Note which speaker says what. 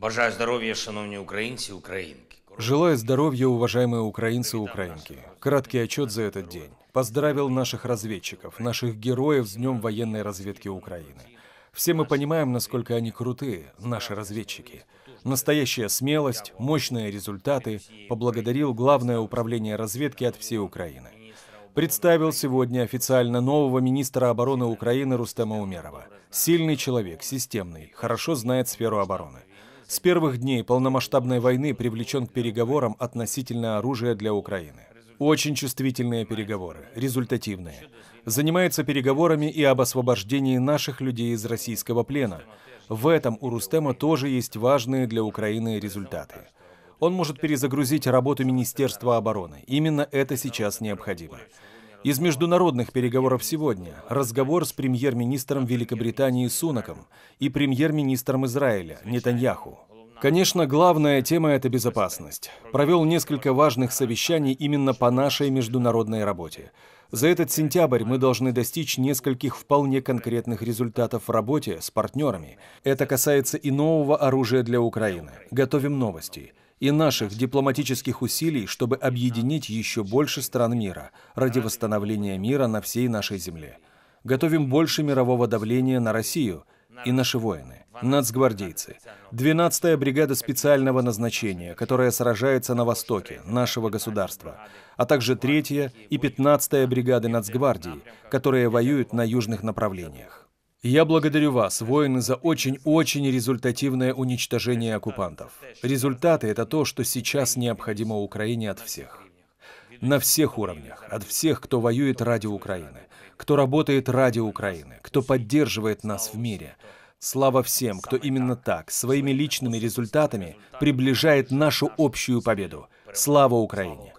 Speaker 1: Бажаю здоров'я, шановні українці, украинки. Желаю здоровья, уважаемые украинцы и украинки. Краткий отчет за этот день. Поздравил наших разведчиков, наших героев с Днем военной разведки Украины. Все мы понимаем, насколько они крутые, наши разведчики. Настоящая смелость, мощные результаты. Поблагодарил Главное управление разведки от всей Украины. Представил сегодня официально нового министра обороны Украины Рустема Умерова. Сильный человек, системный, хорошо знает сферу обороны с первых дней полномасштабной войны привлечен к переговорам относительно оружия для Украины. Очень чувствительные переговоры, результативные. Занимается переговорами и об освобождении наших людей из российского плена. В этом у Рустема тоже есть важные для Украины результаты. Он может перезагрузить работу Министерства обороны. Именно это сейчас необходимо. Из международных переговоров сегодня разговор с премьер-министром Великобритании Сунаком и премьер-министром Израиля Нетаньяху. Конечно, главная тема – это безопасность. Провел несколько важных совещаний именно по нашей международной работе. За этот сентябрь мы должны достичь нескольких вполне конкретных результатов в работе с партнерами. Это касается и нового оружия для Украины. Готовим новости и наших дипломатических усилий, чтобы объединить еще больше стран мира ради восстановления мира на всей нашей земле. Готовим больше мирового давления на Россию – и наши воины, нацгвардейцы, 12-я бригада специального назначения, которая сражается на востоке нашего государства, а также 3-я и 15-я бригады нацгвардии, которые воюют на южных направлениях. Я благодарю вас, воины, за очень-очень результативное уничтожение оккупантов. Результаты — это то, что сейчас необходимо Украине от всех на всех уровнях, от всех, кто воюет ради Украины, кто работает ради Украины, кто поддерживает нас в мире. Слава всем, кто именно так, своими личными результатами, приближает нашу общую победу. Слава Украине!